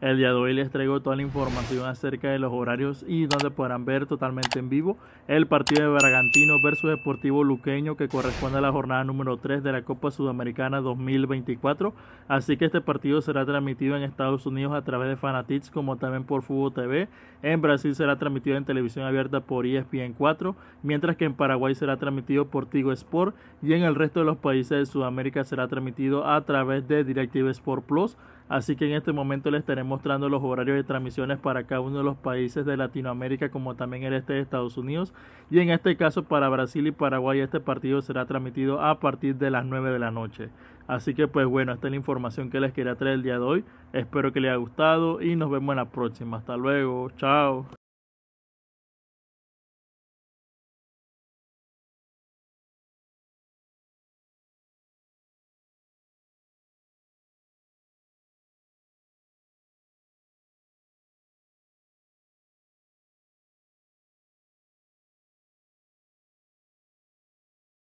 El día de hoy les traigo toda la información acerca de los horarios y donde podrán ver totalmente en vivo el partido de Bragantino versus Deportivo Luqueño que corresponde a la jornada número 3 de la Copa Sudamericana 2024. Así que este partido será transmitido en Estados Unidos a través de Fanatics como también por Fútbol TV. En Brasil será transmitido en televisión abierta por ESPN 4, mientras que en Paraguay será transmitido por Tigo Sport y en el resto de los países de Sudamérica será transmitido a través de Directive Sport Plus. Así que en este momento les tenemos mostrando los horarios de transmisiones para cada uno de los países de Latinoamérica como también el este de Estados Unidos y en este caso para Brasil y Paraguay este partido será transmitido a partir de las 9 de la noche. Así que pues bueno, esta es la información que les quería traer el día de hoy. Espero que les haya gustado y nos vemos en la próxima. Hasta luego, chao.